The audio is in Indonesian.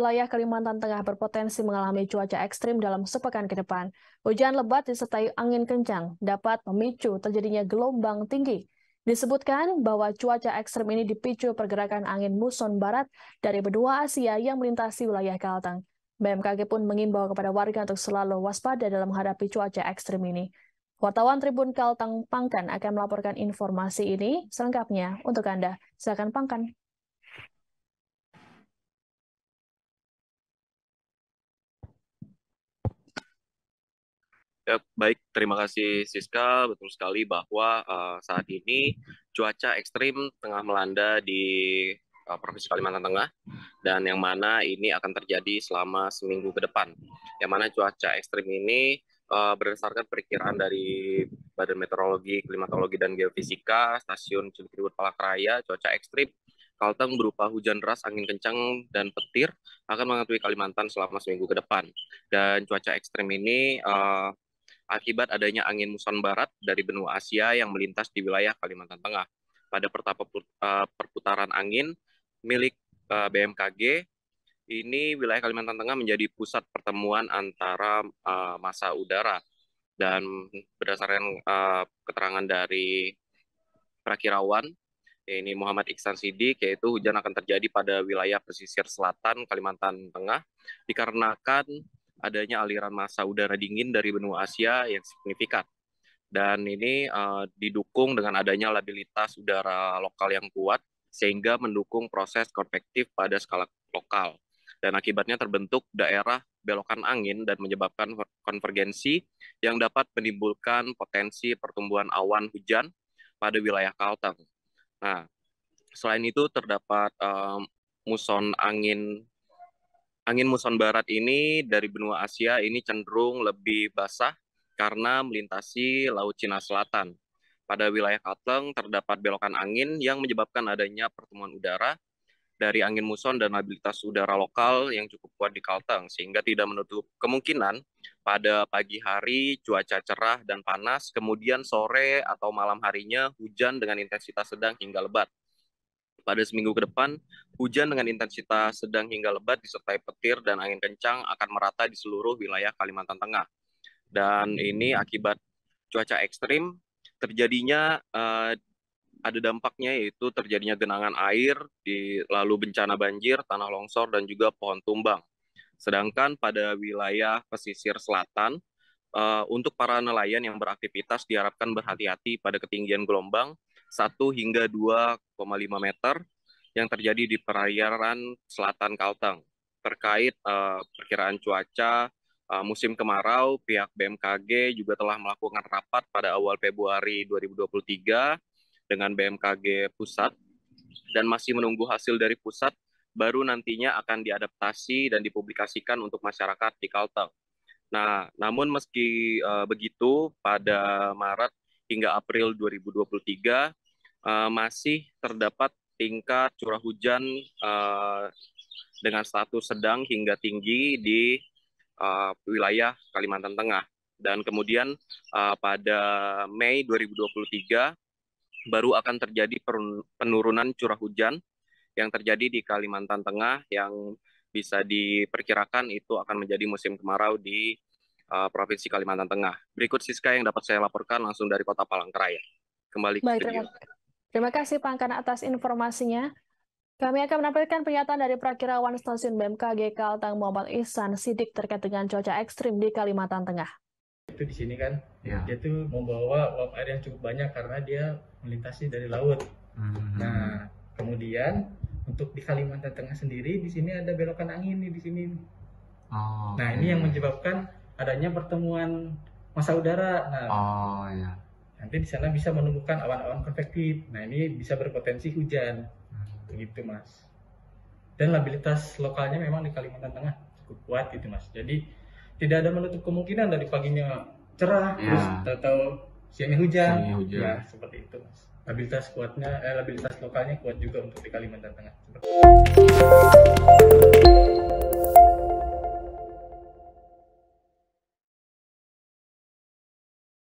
Wilayah Kalimantan Tengah berpotensi mengalami cuaca ekstrim dalam sepekan ke depan. Hujan lebat disertai angin kencang dapat memicu terjadinya gelombang tinggi. Disebutkan bahwa cuaca ekstrim ini dipicu pergerakan angin muson barat dari benua Asia yang melintasi wilayah Kalteng. BMKG pun mengimbau kepada warga untuk selalu waspada dalam menghadapi cuaca ekstrim ini. Wartawan Tribun Kalteng Pangkan akan melaporkan informasi ini selengkapnya untuk Anda. Silakan Pangkan. Ya, baik, terima kasih Siska. Betul sekali bahwa uh, saat ini cuaca ekstrim tengah melanda di uh, Provinsi Kalimantan Tengah dan yang mana ini akan terjadi selama seminggu ke depan. Yang mana cuaca ekstrim ini uh, berdasarkan perkiraan dari Badan Meteorologi, Klimatologi dan Geofisika, Stasiun Cilikriwut Palakraya cuaca ekstrim Kalteng berupa hujan deras, angin kencang, dan petir akan menghantui Kalimantan selama seminggu ke depan. Dan cuaca ekstrim ini uh, akibat adanya angin muson barat dari benua Asia yang melintas di wilayah Kalimantan Tengah. Pada pertapa eh, perputaran angin milik eh, BMKG, ini wilayah Kalimantan Tengah menjadi pusat pertemuan antara eh, massa udara. Dan berdasarkan keterangan dari perakirawan, ini Muhammad Iksan Sidik, yaitu hujan akan terjadi pada wilayah pesisir selatan Kalimantan Tengah dikarenakan adanya aliran massa udara dingin dari benua Asia yang signifikan. Dan ini uh, didukung dengan adanya labilitas udara lokal yang kuat, sehingga mendukung proses konvektif pada skala lokal. Dan akibatnya terbentuk daerah belokan angin dan menyebabkan konvergensi yang dapat menimbulkan potensi pertumbuhan awan hujan pada wilayah Kalteng. Nah, selain itu terdapat um, muson angin Angin muson barat ini dari benua Asia ini cenderung lebih basah karena melintasi Laut Cina Selatan. Pada wilayah Kalteng terdapat belokan angin yang menyebabkan adanya pertemuan udara dari angin muson dan mobilitas udara lokal yang cukup kuat di Kalteng sehingga tidak menutup kemungkinan pada pagi hari cuaca cerah dan panas, kemudian sore atau malam harinya hujan dengan intensitas sedang hingga lebat. Pada seminggu ke depan, hujan dengan intensitas sedang hingga lebat disertai petir dan angin kencang akan merata di seluruh wilayah Kalimantan Tengah. Dan ini akibat cuaca ekstrim terjadinya uh, ada dampaknya yaitu terjadinya genangan air, di, lalu bencana banjir, tanah longsor, dan juga pohon tumbang. Sedangkan pada wilayah pesisir selatan, uh, untuk para nelayan yang beraktivitas diharapkan berhati-hati pada ketinggian gelombang 1 hingga 2,5 meter yang terjadi di perairan selatan Kalteng. Terkait uh, perkiraan cuaca uh, musim kemarau, pihak BMKG juga telah melakukan rapat pada awal Februari 2023 dengan BMKG pusat dan masih menunggu hasil dari pusat baru nantinya akan diadaptasi dan dipublikasikan untuk masyarakat di Kalteng. Nah, namun meski uh, begitu pada Maret hingga April 2023 uh, eh, masih terdapat tingkat curah hujan uh, dengan status sedang hingga tinggi di uh, wilayah Kalimantan Tengah. Dan kemudian uh, pada Mei 2023 baru akan terjadi penurunan curah hujan yang terjadi di Kalimantan Tengah yang bisa diperkirakan itu akan menjadi musim kemarau di Eh, Provinsi Kalimantan Tengah. Berikut Siska yang dapat saya laporkan langsung dari Kota Palangkaraya. Kembali Baik, ke terima, terima kasih Angkana atas informasinya. Kami akan menampilkan pernyataan dari Prakirawan Stasiun BMKG Kaltang Muhammad Ihsan Sidik terkait dengan cuaca ekstrim di Kalimantan Tengah. Itu di sini kan, ya. dia tuh membawa uap air yang cukup banyak karena dia melintasi dari laut. Hmm. Nah, kemudian untuk di Kalimantan Tengah sendiri, di sini ada belokan angin nih di sini. Oh, nah, okay. ini yang menyebabkan adanya pertemuan masa udara. Nah, oh iya. Nanti di sana bisa menemukan awan-awan konvektif. Nah, ini bisa berpotensi hujan. Begitu, Mas. Dan labilitas lokalnya memang di Kalimantan Tengah cukup kuat gitu, Mas. Jadi tidak ada menutup kemungkinan dari paginya cerah ya. terus atau siangnya hujan. Siangnya hujan. Ya, seperti itu, Mas. Labilitas kuatnya eh, labilitas lokalnya kuat juga untuk di Kalimantan Tengah. Seperti